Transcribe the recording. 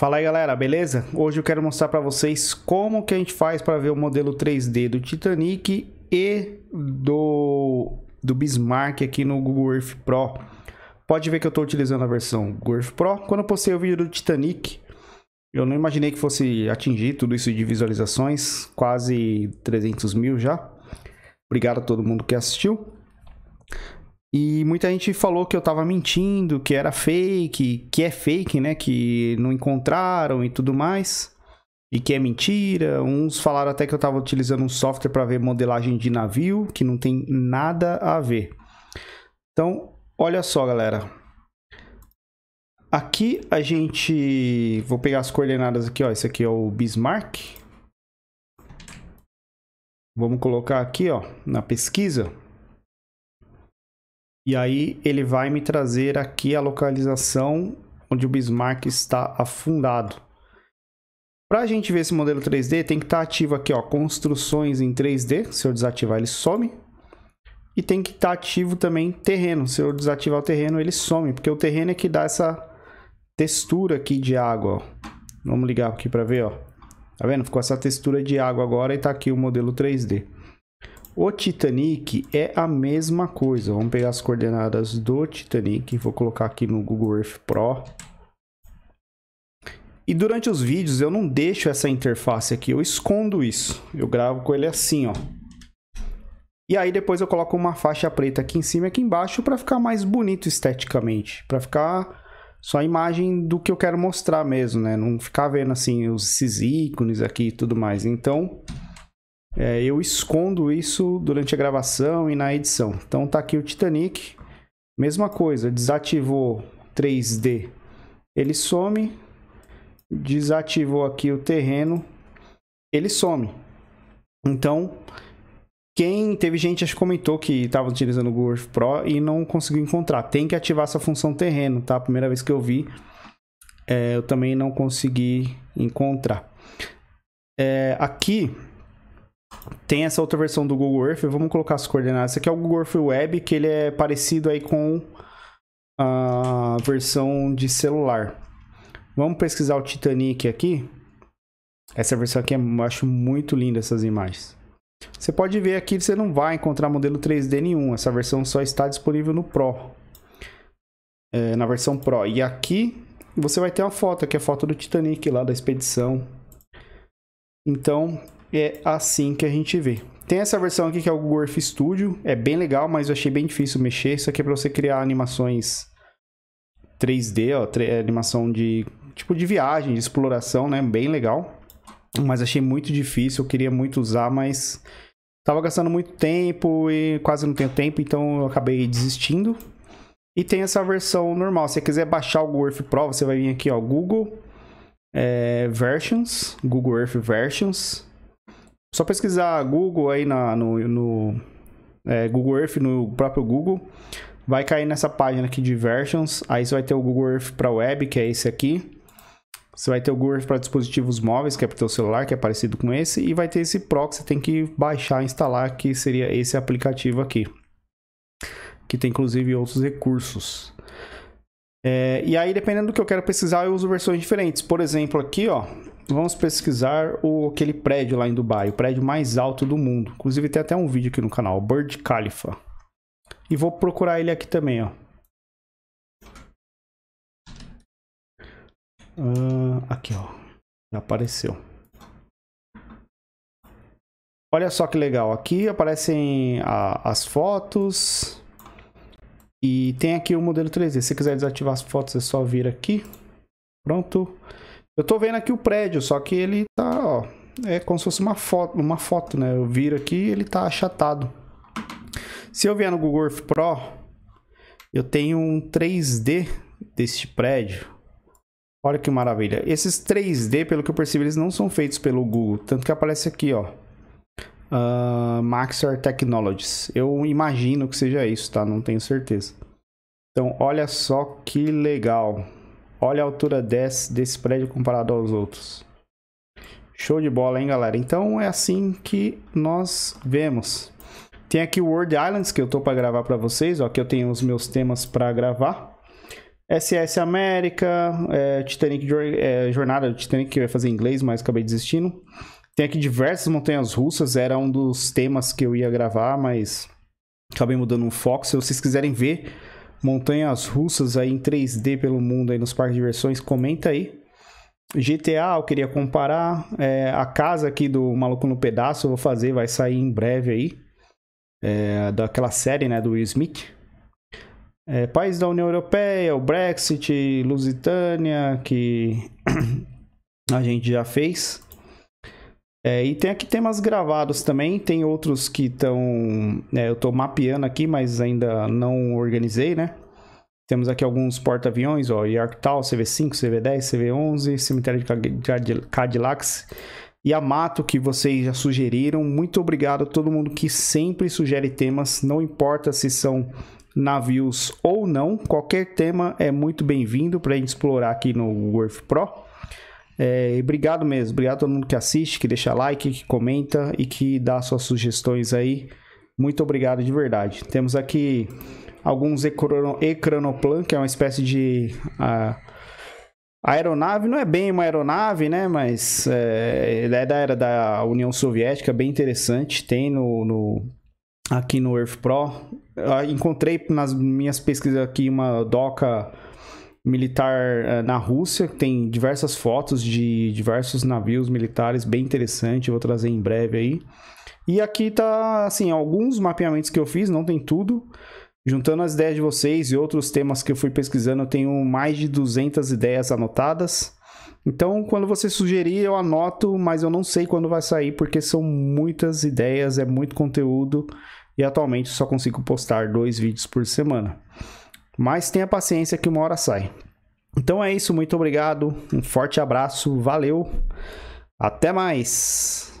Fala aí galera, beleza? Hoje eu quero mostrar para vocês como que a gente faz para ver o modelo 3D do Titanic e do, do Bismarck aqui no Google Earth Pro. Pode ver que eu estou utilizando a versão Google Earth Pro. Quando eu postei o vídeo do Titanic, eu não imaginei que fosse atingir tudo isso de visualizações, quase 300 mil já. Obrigado a todo mundo que assistiu. E muita gente falou que eu tava mentindo, que era fake, que é fake, né? Que não encontraram e tudo mais. E que é mentira. Uns falaram até que eu tava utilizando um software para ver modelagem de navio, que não tem nada a ver. Então, olha só, galera. Aqui a gente... Vou pegar as coordenadas aqui, ó. Esse aqui é o Bismarck. Vamos colocar aqui, ó, na pesquisa. E aí ele vai me trazer aqui a localização onde o Bismarck está afundado. Para a gente ver esse modelo 3D, tem que estar tá ativo aqui, ó, construções em 3D. Se eu desativar, ele some. E tem que estar tá ativo também terreno. Se eu desativar o terreno, ele some, porque o terreno é que dá essa textura aqui de água. Ó. Vamos ligar aqui para ver, ó. Tá vendo? Ficou essa textura de água agora e está aqui o modelo 3D. O Titanic é a mesma coisa. Vamos pegar as coordenadas do Titanic. Vou colocar aqui no Google Earth Pro. E durante os vídeos eu não deixo essa interface aqui, eu escondo isso. Eu gravo com ele assim, ó. E aí depois eu coloco uma faixa preta aqui em cima e aqui embaixo para ficar mais bonito esteticamente, para ficar só a imagem do que eu quero mostrar mesmo, né? Não ficar vendo assim os, esses ícones aqui e tudo mais. Então, é, eu escondo isso durante a gravação e na edição. Então tá aqui o Titanic, mesma coisa, desativou 3D, ele some, desativou aqui o terreno, ele some. Então, quem teve gente acho que comentou que estava utilizando o Google Earth Pro e não conseguiu encontrar. Tem que ativar essa função terreno, tá? primeira vez que eu vi, é, eu também não consegui encontrar. É, aqui tem essa outra versão do Google Earth, vamos colocar as coordenadas. Esse aqui é o Google Earth Web, que ele é parecido aí com a versão de celular. Vamos pesquisar o Titanic aqui. Essa versão aqui é, eu acho muito linda essas imagens. Você pode ver aqui, você não vai encontrar modelo 3D nenhum. Essa versão só está disponível no Pro. É, na versão Pro. E aqui você vai ter uma foto, que é a foto do Titanic lá da expedição. Então, é assim que a gente vê. Tem essa versão aqui que é o Google Earth Studio, é bem legal, mas eu achei bem difícil mexer. Isso aqui é para você criar animações 3D, ó, é, animação de tipo de viagem, de exploração, né? Bem legal. Mas achei muito difícil, eu queria muito usar, mas tava gastando muito tempo e quase não tenho tempo, então eu acabei desistindo. E tem essa versão normal. Se você quiser baixar o Google Earth Pro, você vai vir aqui, ó, Google é, Versions, Google Earth Versions. Só pesquisar Google aí na, no, no é, Google Earth, no próprio Google, vai cair nessa página aqui de versions. Aí você vai ter o Google Earth para web, que é esse aqui. Você vai ter o Google Earth para dispositivos móveis, que é para o teu celular, que é parecido com esse. E vai ter esse Pro que você tem que baixar, instalar, que seria esse aplicativo aqui. Que tem inclusive outros recursos. É, e aí, dependendo do que eu quero pesquisar, eu uso versões diferentes. Por exemplo, aqui, ó, vamos pesquisar o, aquele prédio lá em Dubai, o prédio mais alto do mundo. Inclusive tem até um vídeo aqui no canal, Bird Khalifa. E vou procurar ele aqui também, ó. Uh, aqui, ó. Já apareceu. Olha só que legal. Aqui aparecem a, as fotos. E tem aqui o modelo 3D. Se quiser desativar as fotos, é só vir aqui. Pronto. Pronto. Eu tô vendo aqui o prédio, só que ele tá, ó, é como se fosse uma foto, uma foto, né? Eu viro aqui, ele tá achatado. Se eu vier no Google Earth Pro, eu tenho um 3D deste prédio. Olha que maravilha. Esses 3D, pelo que eu percebi, eles não são feitos pelo Google. Tanto que aparece aqui, ó. Uh, Maxar Technologies. Eu imagino que seja isso, tá? Não tenho certeza. Então, olha só que legal. Olha a altura desse, desse prédio comparado aos outros. Show de bola, hein, galera? Então é assim que nós vemos. Tem aqui o World Islands que eu tô para gravar para vocês, ó, eu tenho os meus temas para gravar. SS América, é, Titanic é, Jornada do Titanic que eu ia fazer em inglês, mas acabei desistindo. Tem aqui diversas montanhas russas, era um dos temas que eu ia gravar, mas acabei mudando um foco. Se vocês quiserem ver montanhas russas aí em 3D pelo mundo aí nos parques de diversões, comenta aí. GTA, eu queria comparar. É, a casa aqui do Maluco no Pedaço, eu vou fazer, vai sair em breve aí. É, daquela série, né, do Will Smith. É, país da União Europeia, o Brexit, Lusitânia, que a gente já fez. É, e tem aqui temas gravados também, tem outros que estão. É, eu estou mapeando aqui, mas ainda não organizei, né? Temos aqui alguns porta-aviões, ó, Yarktal, CV5, CV10, CV11, Cemitério de Cadillacs, Yamato, que vocês já sugeriram. Muito obrigado a todo mundo que sempre sugere temas, não importa se são navios ou não, qualquer tema é muito bem-vindo para explorar aqui no Worth Pro. É, obrigado mesmo, obrigado a todo mundo que assiste, que deixa like, que comenta e que dá suas sugestões aí. Muito obrigado de verdade. Temos aqui alguns Ecranoplan, que é uma espécie de. Uh, aeronave não é bem uma aeronave, né? Mas é, é, da era da União Soviética, bem interessante. Tem no, no aqui no Earth Pro. encontrei nas minhas pesquisas aqui uma doca militar uh, na Rússia, tem diversas fotos de diversos navios militares, bem interessante, vou trazer em breve aí. E aqui tá, assim, alguns mapeamentos que eu fiz, não tem tudo. Juntando as ideias de vocês e outros temas que eu fui pesquisando, eu tenho mais de 200 ideias anotadas. Então, quando você sugerir, eu anoto, mas eu não sei quando vai sair, porque são muitas ideias, é muito conteúdo e atualmente só consigo postar dois vídeos por semana. Mas tenha paciência que uma hora sai. Então é isso, muito obrigado, um forte abraço, valeu, até mais!